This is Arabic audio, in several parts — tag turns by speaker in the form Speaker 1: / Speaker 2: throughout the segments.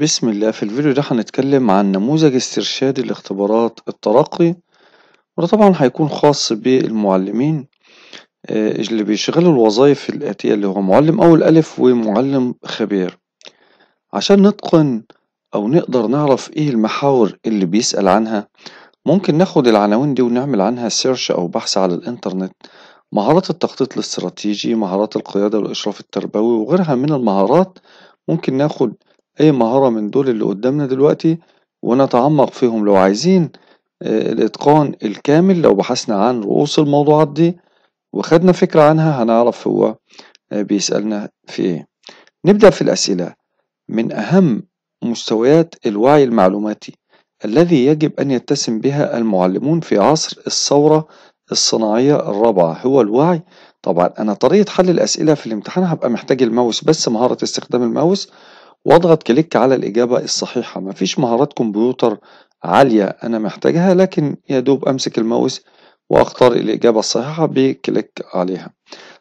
Speaker 1: بسم الله في الفيديو ده هنتكلم عن نموذج استرشاد الاختبارات الترقي وده طبعا هيكون خاص بالمعلمين آه، اللي بيشغلوا الوظائف الآتية اللي هو معلم أول ألف ومعلم خبير عشان نتقن أو نقدر نعرف إيه المحاور اللي بيسأل عنها ممكن ناخد العناوين دي ونعمل عنها سيرش أو بحث على الإنترنت مهارات التخطيط الاستراتيجي مهارات القيادة والإشراف التربوي وغيرها من المهارات ممكن ناخد أي مهارة من دول اللي قدامنا دلوقتي ونتعمق فيهم لو عايزين آه، الإتقان الكامل لو بحثنا عن رؤوس الموضوعات دي وخدنا فكرة عنها هنعرف هو آه، بيسألنا في إيه نبدأ في الأسئلة من أهم مستويات الوعي المعلوماتي الذي يجب أن يتسم بها المعلمون في عصر الثورة الصناعية الرابعة هو الوعي طبعا أنا طريقة حل الأسئلة في الامتحان هبقى محتاج الماوس بس مهارة استخدام الماوس واضغط كليك على الإجابة الصحيحة مفيش مهارات كمبيوتر عالية أنا محتاجها لكن يا دوب أمسك الماوس وأختار الإجابة الصحيحة بكليك عليها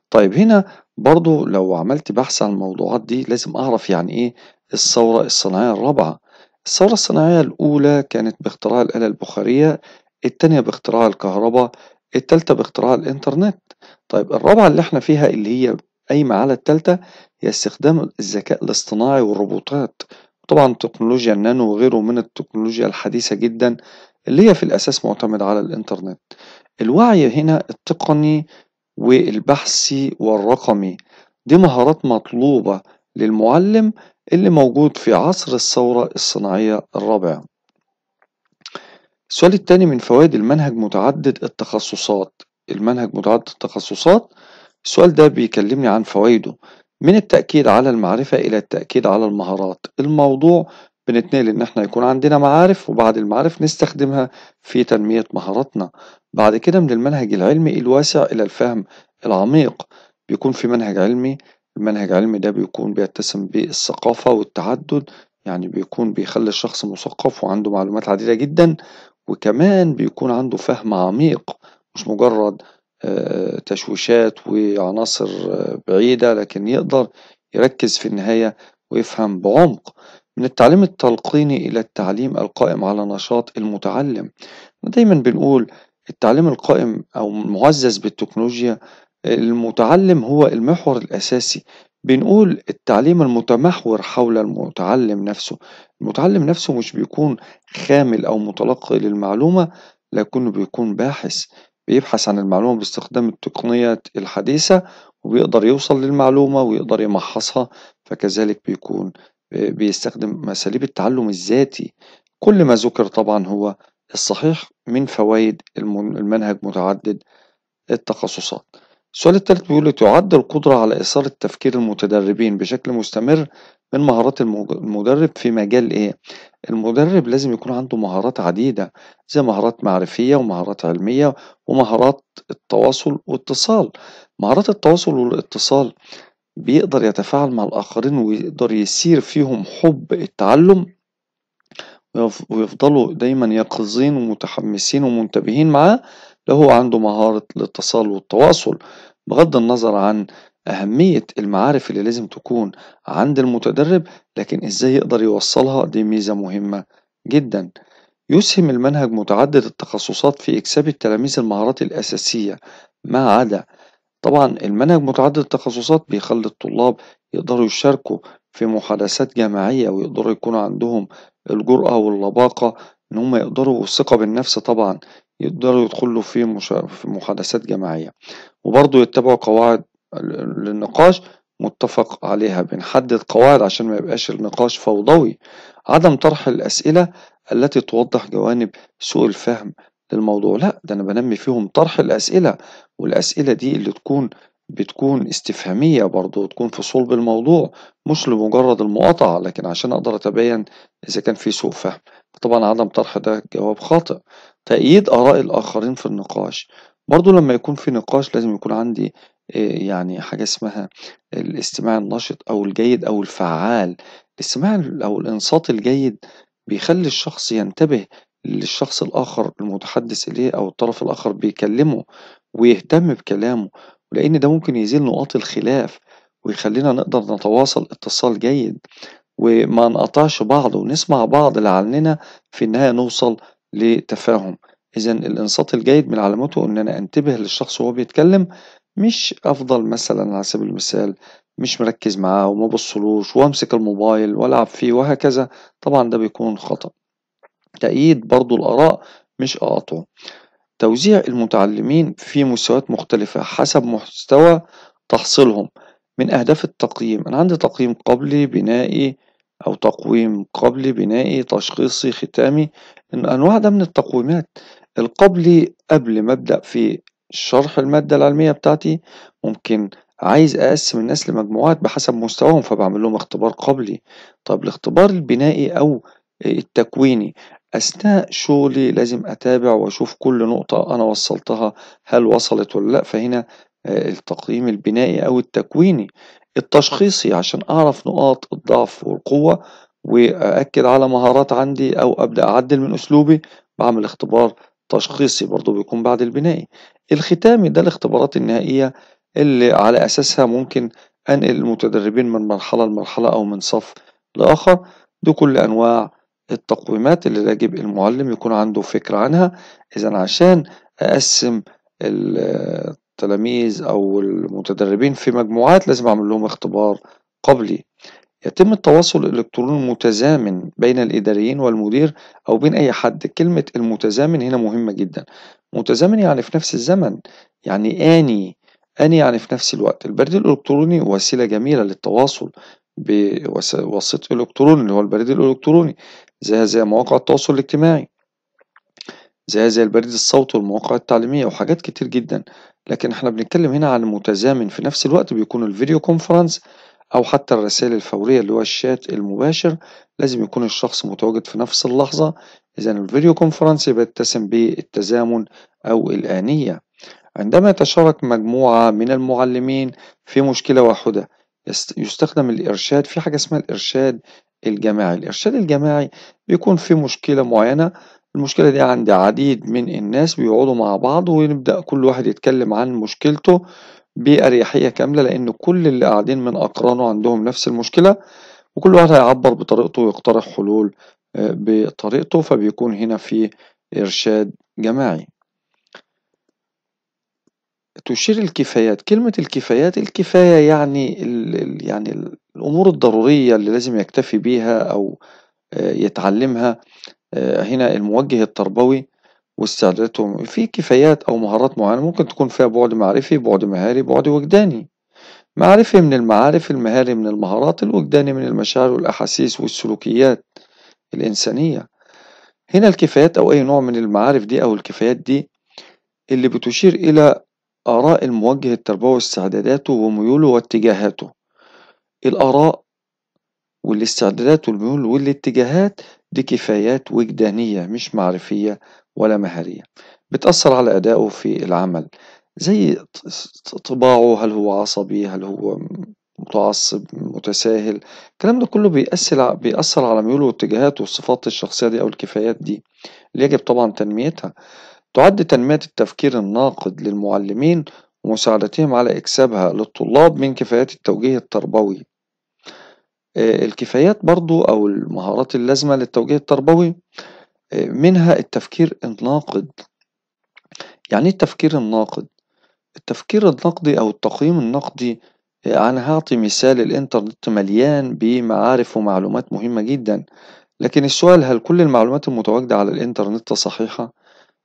Speaker 1: طيب هنا برضو لو عملت بحث عن الموضوعات دي لازم أعرف يعني إيه الثورة الصناعية الرابعة الثورة الصناعية الأولى كانت باختراع الآلة البخارية التانية باختراع الكهرباء التالتة باختراع الإنترنت طيب الرابعة اللي احنا فيها اللي هي قايمة على التالتة هي استخدام الذكاء الاصطناعي والروبوتات طبعا تكنولوجيا النانو وغيره من التكنولوجيا الحديثة جدا اللي هي في الأساس معتمدة على الإنترنت الوعي هنا التقني والبحثي والرقمي دي مهارات مطلوبة للمعلم اللي موجود في عصر الثورة الصناعية الرابعة السؤال التاني من فوائد المنهج متعدد التخصصات المنهج متعدد التخصصات السؤال ده بيكلمني عن فوائده من التأكيد على المعرفة إلى التأكيد على المهارات الموضوع بنتنقل إن إحنا يكون عندنا معارف وبعد المعارف نستخدمها في تنمية مهاراتنا بعد كده من المنهج العلمي الواسع إلى الفهم العميق بيكون في منهج علمي المنهج العلمي ده بيكون بيتسم بالثقافة والتعدد يعني بيكون بيخلي الشخص مثقف وعنده معلومات عديدة جدا وكمان بيكون عنده فهم عميق مش مجرد آه، تشويشات وعناصر آه، بعيدة لكن يقدر يركز في النهاية ويفهم بعمق من التعليم التلقيني إلى التعليم القائم على نشاط المتعلم دايما بنقول التعليم القائم أو المعزز بالتكنولوجيا المتعلم هو المحور الأساسي بنقول التعليم المتمحور حول المتعلم نفسه المتعلم نفسه مش بيكون خامل أو متلقي للمعلومة لكنه بيكون باحث بيبحث عن المعلومة باستخدام التقنيات الحديثة وبيقدر يوصل للمعلومة ويقدر يمحصها فكذلك بيكون بيستخدم أساليب التعلم الذاتي كل ما ذكر طبعا هو الصحيح من فوائد المنهج متعدد التخصصات السؤال الثالث بيقول تعد القدرة على إثارة تفكير المتدربين بشكل مستمر من مهارات المدرب في مجال إيه؟ المدرب لازم يكون عنده مهارات عديدة زي مهارات معرفية ومهارات علمية ومهارات التواصل والاتصال مهارات التواصل والاتصال بيقدر يتفاعل مع الآخرين ويقدر يسير فيهم حب التعلم ويفضلوا دايما يقظين ومتحمسين ومنتبهين معاه لو هو عنده مهارة الاتصال والتواصل بغض النظر عن أهمية المعارف اللي لازم تكون عند المتدرب لكن إزاي يقدر يوصلها دي ميزة مهمة جدا يسهم المنهج متعدد التخصصات في إكساب التلاميذ المهارات الأساسية ما عدا طبعا المنهج متعدد التخصصات بيخلي الطلاب يقدروا يشاركوا في محادثات جماعية ويقدروا يكون عندهم الجرأة واللباقة إن هم يقدروا والثقة بالنفس طبعا يقدروا يدخلوا في, مشا... في محادثات جماعية وبرضه يتبعوا قواعد للنقاش متفق عليها بنحدد قواعد عشان ما يبقاش النقاش فوضوي عدم طرح الأسئلة التي توضح جوانب سوء الفهم للموضوع لا ده أنا بنمي فيهم طرح الأسئلة والأسئلة دي اللي تكون بتكون استفهامية برضه وتكون في صلب الموضوع مش لمجرد المقاطعة لكن عشان أقدر أتبين إذا كان في سوء فهم طبعا عدم طرح ده جواب خاطئ تأييد آراء الآخرين في النقاش برضه لما يكون في نقاش لازم يكون عندي آه، يعني حاجة اسمها الاستماع النشط أو الجيد أو الفعال الاستماع أو الإنصات الجيد بيخلي الشخص ينتبه للشخص الآخر المتحدث إليه أو الطرف الآخر بيكلمه ويهتم بكلامه لأن ده ممكن يزيل نقاط الخلاف ويخلينا نقدر نتواصل اتصال جيد وما نقطعش بعض ونسمع بعض لعلنا في النهاية نوصل لتفاهم إذا الإنصات الجيد من علامته إن أنا أنتبه للشخص وهو بيتكلم مش أفضل مثلًا على سبيل المثال مش مركّز معاه وما بصلوش وأمسك الموبايل وألعب فيه وهكذا، طبعًا ده بيكون خطأ، تأييد برضه الآراء مش أقاطعه، توزيع المتعلمين في مستويات مختلفة حسب مستوى تحصيلهم من أهداف التقييم، أنا عندي تقييم قبلي، بنائي أو تقويم قبلي، بنائي، تشخيصي، ختامي، أنواع ده من التقويمات، القبلي قبل ما أبدأ في شرح المادة العلمية بتاعتي ممكن عايز أقسم الناس لمجموعات بحسب مستواهم فبعمل لهم اختبار قبلي طب الاختبار البنائي أو التكويني أثناء شغلي لازم أتابع وأشوف كل نقطة أنا وصلتها هل وصلت ولا لأ فهنا آه، التقييم البنائي أو التكويني التشخيصي عشان أعرف نقاط الضعف والقوة وأأكد على مهارات عندي أو أبدأ أعدل من أسلوبي بعمل اختبار تشخيصي برضه بيكون بعد البنائي الختامي ده الاختبارات النهائية اللي على أساسها ممكن أنقل المتدربين من مرحلة لمرحلة أو من صف لآخر دي كل أنواع التقويمات اللي يجب المعلم يكون عنده فكرة عنها إذا عشان أقسم التلاميذ أو المتدربين في مجموعات لازم أعمل لهم اختبار قبلي يتم التواصل الإلكتروني متزامن بين الإداريين والمدير أو بين أي حد كلمة المتزامن هنا مهمة جدا متزامن يعني في نفس الزمن يعني آني آني يعني في نفس الوقت البريد الإلكتروني وسيلة جميلة للتواصل بوسيط إلكتروني اللي هو البريد الإلكتروني زي زي مواقع التواصل الاجتماعي زي زي البريد الصوتي والمواقع التعليمية وحاجات كتير جدا لكن احنا بنتكلم هنا عن متزامن في نفس الوقت بيكون الفيديو كونفرنس أو حتى الرسائل الفورية اللي هو الشات المباشر لازم يكون الشخص متواجد في نفس اللحظة إذا الفيديو كونفرنس بيتسم بالتزامن أو الآنية عندما يتشارك مجموعة من المعلمين في مشكلة واحدة يستخدم الإرشاد في حاجة اسمها الإرشاد الجماعي الإرشاد الجماعي بيكون في مشكلة معينة المشكلة دي عند عديد من الناس بيقعدوا مع بعض ويبدأ كل واحد يتكلم عن مشكلته بأريحية كاملة لأن كل اللي قاعدين من أقرانه عندهم نفس المشكلة وكل واحد هيعبر بطريقته ويقترح حلول آه، بطريقته فبيكون هنا في إرشاد جماعي تشير الكفايات كلمة الكفايات الكفاية يعني ال يعني الأمور الضرورية اللي لازم يكتفي بيها أو آه، يتعلمها آه، هنا الموجه التربوي واستعداداتهم في كفايات أو مهارات معينة ممكن تكون فيها بعد معرفي بعد مهاري بعد وجداني معرفي من المعارف المهاري من المهارات الوجداني من المشاعر والأحاسيس والسلوكيات الإنسانية هنا الكفايات أو أي نوع من المعارف دي أو الكفايات دي اللي بتشير إلى آراء الموجه التربوي واستعداداته وميوله واتجاهاته الآراء والاستعدادات والميول والاتجاهات دي كفايات وجدانية مش معرفية ولا مهارية بتأثر على أدائه في العمل زي طباعه هل هو عصبي هل هو متعصب متساهل الكلام ده كله بيأثر بيأثر على ميوله واتجاهاته والصفات الشخصية دي أو الكفايات دي اللي يجب طبعا تنميتها تعد تنمية التفكير الناقد للمعلمين ومساعدتهم على إكسابها للطلاب من كفايات التوجيه التربوي آه، الكفايات برضو أو المهارات اللازمة للتوجيه التربوي منها التفكير الناقد يعني ايه التفكير الناقد التفكير النقدي او التقييم النقدي آه، انا هعطي مثال الانترنت مليان بمعارف ومعلومات مهمة جدا لكن السؤال هل كل المعلومات المتواجدة على الانترنت صحيحة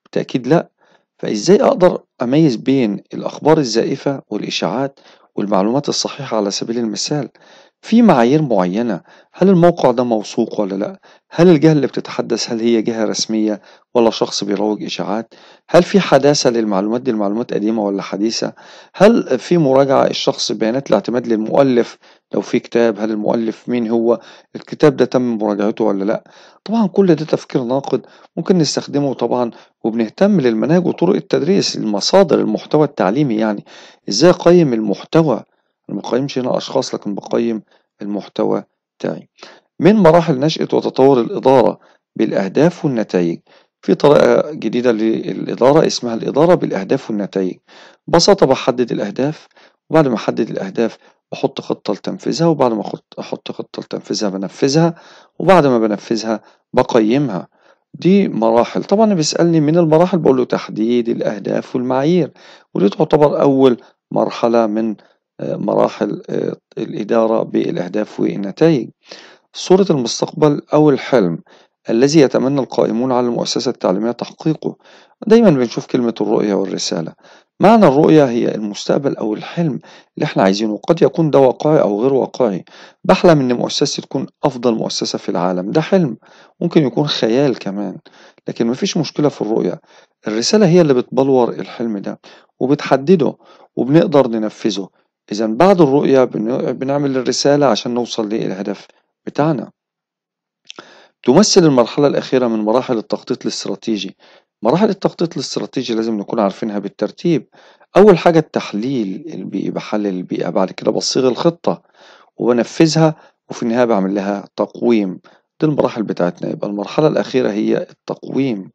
Speaker 1: بالتأكيد لا فازاي اقدر اميز بين الاخبار الزائفة والاشاعات والمعلومات الصحيحة على سبيل المثال في معايير معينة هل الموقع ده موثوق ولا لأ؟ هل الجهة اللي بتتحدث هل هي جهة رسمية ولا شخص بيروج إشاعات؟ هل في حداثة للمعلومات دي المعلومات قديمة ولا حديثة؟ هل في مراجعة الشخص بيانات الاعتماد للمؤلف لو في كتاب هل المؤلف مين هو؟ الكتاب ده تم مراجعته ولا لأ؟ طبعا كل ده تفكير ناقد ممكن نستخدمه طبعا وبنهتم للمناهج وطرق التدريس المصادر المحتوى التعليمي يعني ازاي اقيم المحتوى ما بقيمش هنا أشخاص لكن بقيم المحتوى بتاعي من مراحل نشأة وتطور الإدارة بالأهداف والنتائج في طريقة جديدة للإدارة اسمها الإدارة بالأهداف والنتائج ببساطة بحدد الأهداف وبعد ما أحدد الأهداف بحط خطة لتنفيذها وبعد ما أحط خطة لتنفيذها بنفذها وبعد ما بنفذها بقيمها دي مراحل طبعا بيسألني من المراحل بقول له تحديد الأهداف والمعايير ودي تعتبر أول مرحلة من مراحل آه، الإدارة بالأهداف والنتائج صورة المستقبل أو الحلم الذي يتمنى القائمون على المؤسسة التعليمية تحقيقه دايما بنشوف كلمة الرؤية والرسالة معنى الرؤية هي المستقبل أو الحلم اللي احنا عايزينه قد يكون ده واقعي أو غير واقعي بحلم إن مؤسستي تكون أفضل مؤسسة في العالم ده حلم ممكن يكون خيال كمان لكن مفيش مشكلة في الرؤية الرسالة هي اللي بتبلور الحلم ده وبتحدده وبنقدر ننفذه إذا بعد الرؤية بنعمل الرسالة عشان نوصل للهدف بتاعنا تمثل المرحلة الأخيرة من مراحل التخطيط الاستراتيجي مراحل التخطيط الاستراتيجي لازم نكون عارفينها بالترتيب أول حاجة التحليل البيئي بحلل البيئة بعد كده بصيغ الخطة وبنفذها وفي النهاية بعمل لها تقويم دي المراحل بتاعتنا يبقى المرحلة الأخيرة هي التقويم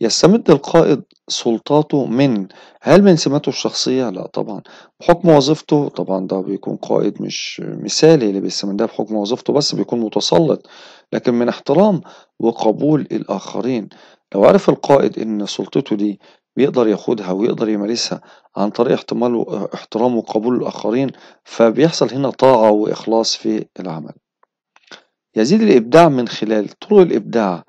Speaker 1: يستمد القائد سلطاته من هل من سماته الشخصية؟ لا طبعا بحكم وظيفته طبعا ده بيكون قائد مش مثالي اللي بيستمدها بحكم وظيفته بس بيكون متسلط لكن من احترام وقبول الآخرين لو عرف القائد إن سلطته دي بيقدر ياخدها ويقدر يمارسها عن طريق احتمال احترام وقبول الآخرين فبيحصل هنا طاعة وإخلاص في العمل يزيد الإبداع من خلال طرق الإبداع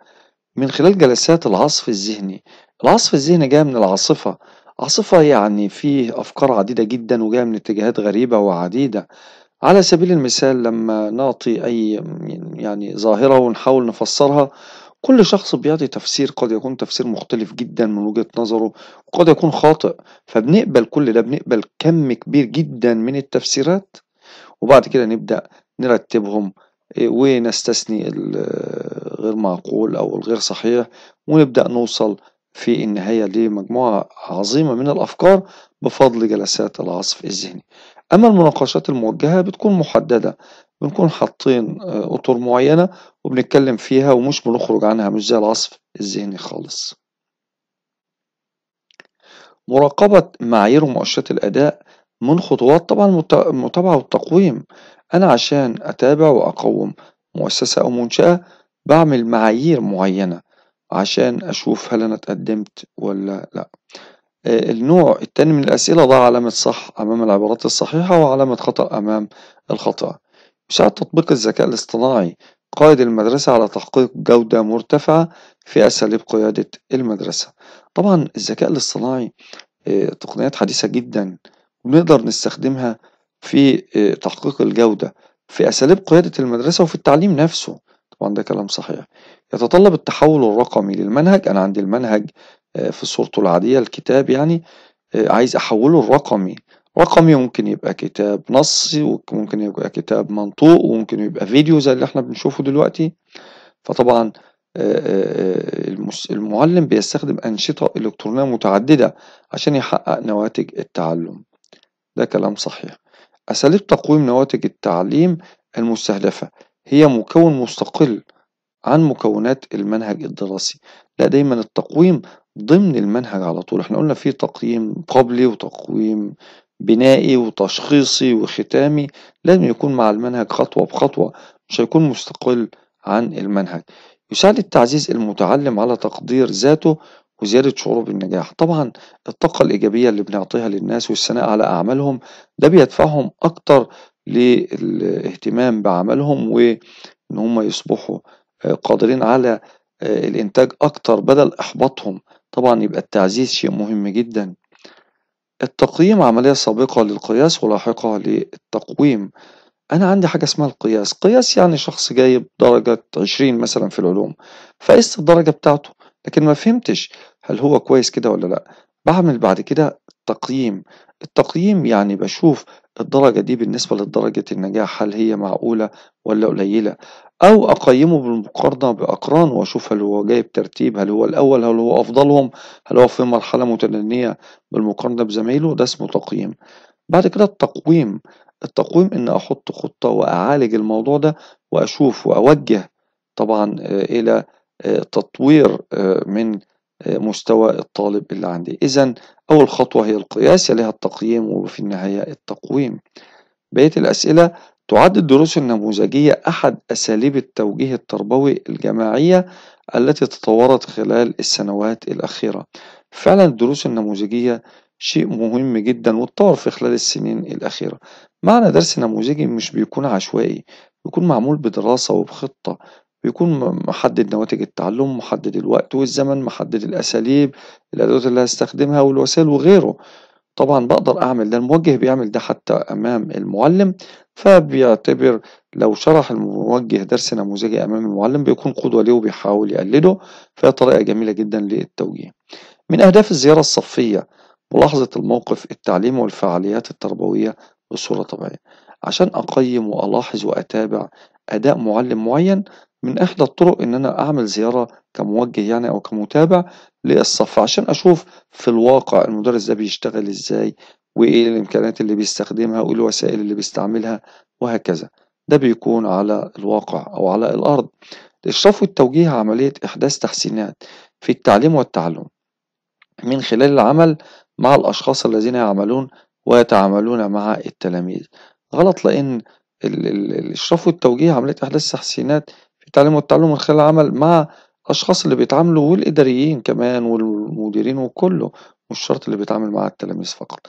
Speaker 1: من خلال جلسات العصف الذهني العصف الذهني جاء من العاصفة عاصفة يعني فيه أفكار عديدة جدا وجاية من اتجاهات غريبة وعديدة على سبيل المثال لما نعطي أي يعني ظاهرة ونحاول نفسرها كل شخص بيعطي تفسير قد يكون تفسير مختلف جدا من وجهة نظره وقد يكون خاطئ فبنقبل كل ده بنقبل كم كبير جدا من التفسيرات وبعد كده نبدأ نرتبهم إيه، ونستثني الغير معقول أو الغير صحيح ونبدأ نوصل في النهاية لمجموعة عظيمة من الأفكار بفضل جلسات العصف الذهني أما المناقشات الموجهة بتكون محددة بنكون حاطين آه، أطر معينة وبنتكلم فيها ومش بنخرج عنها مش زي العصف الذهني خالص مراقبة معايير ومؤشرات الأداء من خطوات طبعا المتابعة والتقويم أنا عشان أتابع وأقوم مؤسسة أو منشأة بعمل معايير معينة عشان أشوف هل أنا اتقدمت ولا لأ، آه، النوع التاني من الأسئلة ضع علامة صح أمام العبارات الصحيحة وعلامة خطأ أمام الخطأ يساعد تطبيق الذكاء الاصطناعي قائد المدرسة على تحقيق جودة مرتفعة في أساليب قيادة المدرسة، طبعًا الذكاء الاصطناعي آه، تقنيات حديثة جدًا ونقدر نستخدمها في آه، تحقيق الجودة في أساليب قيادة المدرسة وفي التعليم نفسه. طبعا ده كلام صحيح يتطلب التحول الرقمي للمنهج أنا عندي المنهج آه، في صورته العادية الكتاب يعني آه، عايز أحوله الرقمي رقمي ممكن يبقى كتاب نصي وممكن يبقى كتاب منطوق وممكن يبقى فيديو زي اللي احنا بنشوفه دلوقتي فطبعا آه، المعلم بيستخدم أنشطة إلكترونية متعددة عشان يحقق نواتج التعلم ده كلام صحيح أساليب تقويم نواتج التعليم المستهدفة هي مكون مستقل عن مكونات المنهج الدراسي لا دايما التقويم ضمن المنهج على طول احنا قلنا في تقييم قبلي وتقويم بنائي وتشخيصي وختامي لازم يكون مع المنهج خطوة بخطوة مش هيكون مستقل عن المنهج يساعد التعزيز المتعلم على تقدير ذاته وزيادة شعوره بالنجاح طبعا الطاقة الإيجابية اللي بنعطيها للناس والثناء على أعمالهم ده بيدفعهم أكتر للاهتمام بعملهم وإن هم يصبحوا آه، قادرين على آه، الإنتاج أكتر بدل إحباطهم طبعا يبقى التعزيز شيء مهم جدا التقييم عملية سابقة للقياس ولاحقة للتقويم أنا عندي حاجة اسمها القياس قياس يعني شخص جايب درجة 20 مثلا في العلوم فقست الدرجة بتاعته لكن ما فهمتش هل هو كويس كده ولا لأ بعمل بعد كده تقييم التقييم يعني بشوف الدرجة دي بالنسبة لدرجة النجاح هل هي معقولة ولا قليلة أو أقيمه بالمقارنة بأقران وأشوف هل هو جايب ترتيب هل هو الأول هل هو أفضلهم هل هو في مرحلة متدنية بالمقارنة بزمايله ده اسمه تقييم بعد كده التقويم التقويم إن أحط خطة وأعالج الموضوع ده وأشوف وأوجه طبعا إلى تطوير من مستوى الطالب اللي عندي إذا أول خطوة هي القياس يليها التقييم وفي النهاية التقويم بقية الأسئلة تعد الدروس النموذجية أحد أساليب التوجيه التربوي الجماعية التي تطورت خلال السنوات الأخيرة فعلا الدروس النموذجية شيء مهم جدا واتطور في خلال السنين الأخيرة معنى درس نموذجي مش بيكون عشوائي بيكون معمول بدراسة وبخطة بيكون محدد نواتج التعلم محدد الوقت والزمن محدد الأساليب الأدوات اللي هستخدمها والوسائل وغيره طبعا بقدر أعمل ده الموجه بيعمل ده حتى أمام المعلم فبيعتبر لو شرح الموجه درس نموذجي أمام المعلم بيكون قدوة ليه وبيحاول يقلده فهي طريقة جميلة جدا للتوجيه من أهداف الزيارة الصفية ملاحظة الموقف التعليم والفعاليات التربوية بصورة طبيعية عشان أقيم وألاحظ وأتابع أداء معلم معين من احدى الطرق ان انا اعمل زيارة كموجه يعني او كمتابع للصف عشان اشوف في الواقع المدرس ده بيشتغل ازاي وايه الامكانيات اللي بيستخدمها وايه الوسائل اللي بيستعملها وهكذا ده بيكون على الواقع او على الارض الاشراف والتوجيه عملية احداث تحسينات في التعليم والتعلم من خلال العمل مع الاشخاص الذين يعملون ويتعاملون مع التلاميذ غلط لان الاشراف والتوجيه عملية احداث تحسينات التعليم والتعلم من خلال العمل مع الأشخاص اللي بيتعاملوا والإداريين كمان والمديرين وكله مش شرط اللي بيتعامل مع التلاميذ فقط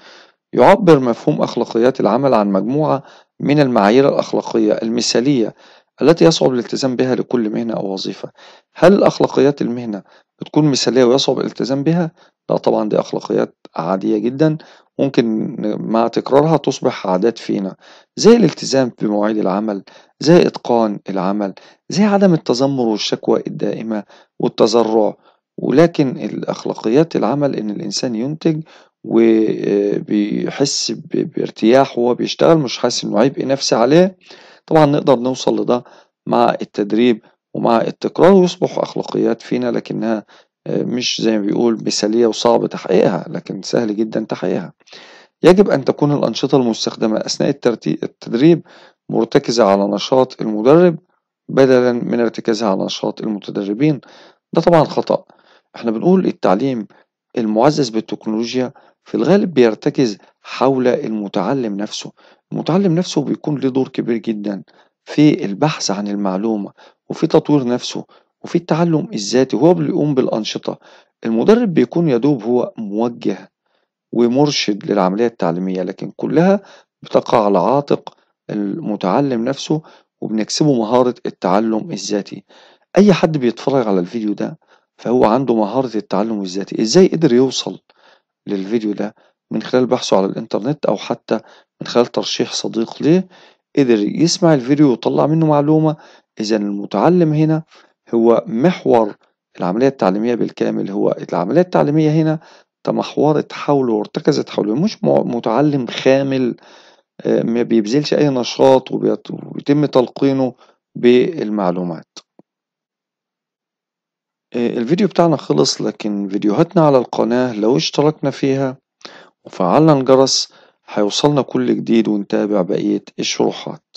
Speaker 1: يعبر مفهوم أخلاقيات العمل عن مجموعة من المعايير الأخلاقية المثالية التي يصعب الالتزام بها لكل مهنة أو وظيفة هل أخلاقيات المهنة بتكون مثالية ويصعب الالتزام بها؟ لا طبعا دي أخلاقيات عادية جدا ممكن مع تكرارها تصبح عادات فينا زي الالتزام بمواعيد العمل زي إتقان العمل زي عدم التذمر والشكوى الدائمة والتذرع ولكن الأخلاقيات العمل إن الإنسان ينتج وبيحس آه، بارتياح وهو بيشتغل مش حاسس إنه عيب نفسي عليه طبعا نقدر نوصل لده مع التدريب ومع التكرار ويصبح أخلاقيات فينا لكنها آه، مش زي ما بيقول مثالية وصعب تحقيقها لكن سهل جدا تحقيقها يجب أن تكون الأنشطة المستخدمة أثناء التدريب مرتكزة على نشاط المدرب بدلا من ارتكازها على نشاط المتدربين ده طبعا خطأ احنا بنقول التعليم المعزز بالتكنولوجيا في الغالب بيرتكز حول المتعلم نفسه المتعلم نفسه بيكون له دور كبير جدا في البحث عن المعلومة وفي تطوير نفسه وفي التعلم الذاتي هو بيقوم بالأنشطة المدرب بيكون يدوب هو موجه ومرشد للعملية التعليمية لكن كلها بتقع على عاتق المتعلم نفسه وبنكسبه مهارة التعلم الذاتي أي حد بيتفرج على الفيديو ده فهو عنده مهارة التعلم الذاتي إزاي قدر يوصل للفيديو ده من خلال بحثه على الإنترنت أو حتى من خلال ترشيح صديق ليه قدر يسمع الفيديو ويطلع منه معلومة إذا المتعلم هنا هو محور العملية التعليمية بالكامل هو العملية التعليمية هنا تمحورت حوله وارتكزت حوله مش متعلم خامل آه، ما بيبذلش أي نشاط وبيتم تلقينه بالمعلومات آه، الفيديو بتاعنا خلص لكن فيديوهاتنا على القناة لو اشتركنا فيها وفعلنا الجرس هيوصلنا كل جديد ونتابع بقية الشروحات